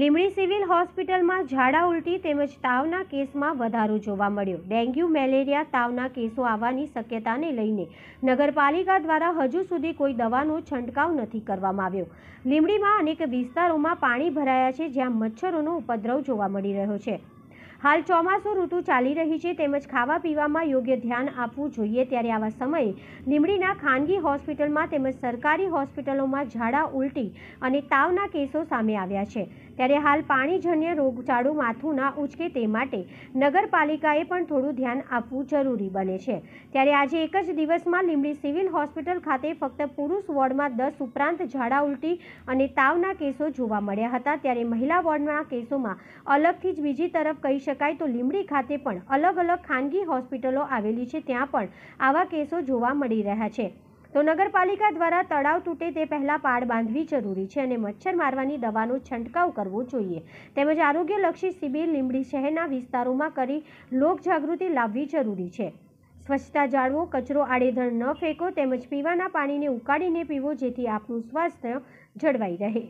Limdi civil હોસ્પિટલમાં ઝાડા ઉલટી તેમજ તાવના કેસમાં વધારો જોવા મળ્યો ડેન્ગ્યુ મેલેરિયા તાવના કેસો આવવાની શક્યતાને લઈને નગરપાલિકા દ્વારા હજુ સુધી કોઈ દવાનો છંટકાવ નથી કરવામાં આવ્યો લીમડીમાં અનેક વિસ્તારોમાં પાણી ભરાયા છે જ્યાં મચ્છરોનો ઉપદ્રવ જોવા મળી રહ્યો છે હાલ ચોમાસું ઋતુ ચાલી રહી છે તેમજ ખાવા પીવામાં યોગ્ય ધ્યાન આપવું જોઈએ ત્યારે આવા સમયે લીમડીના ખાનગી હોસ્પિટલમાં તેમજ સરકારી હોસ્પિટલોમાં ઝાડા ઉલટી અને તાવના કેસો સામે આવ્યા છે ત્યારે હાલ પાણીજન્ય રોગચાળુ માથું ના ઉચકે તે માટે નગરપાલિકાએ પણ થોડું ધ્યાન આપવું જરૂરી બને છે ત્યારે આજે એક જ દિવસમાં લીમડી સિવિલ હોસ્પિટલ ખાતે ફક્ત પુરુષ વોર્ડમાં દસ ઉપરાંત ઝાડા ઉલટી અને તાવના કેસો જોવા મળ્યા હતા ત્યારે મહિલા વોર્ડના કેસોમાં અલગથી જ બીજી તરફ કહી શકાય તો લીમડી ખાતે પણ અલગ અલગ ખાનગી હોસ્પિટલો આવેલી છે ત્યાં પણ આવા કેસો જોવા મળી રહ્યા છે તો નગરપાલિકા દ્વારા તળાવ તૂટે તે પહેલાં પાડ બાંધવી જરૂરી છે અને મચ્છર મારવાની દવાનો છંટકાવ કરવો જોઈએ તેમજ આરોગ્યલક્ષી શિબિર લીમડી શહેરના વિસ્તારોમાં કરી લોકજાગૃતિ લાવવી જરૂરી છે સ્વચ્છતા જાળવો કચરો આડેધડ ન ફેંકો તેમજ પીવાના પાણીને ઉકાળીને પીવો જેથી આપનું સ્વાસ્થ્ય જળવાઈ રહે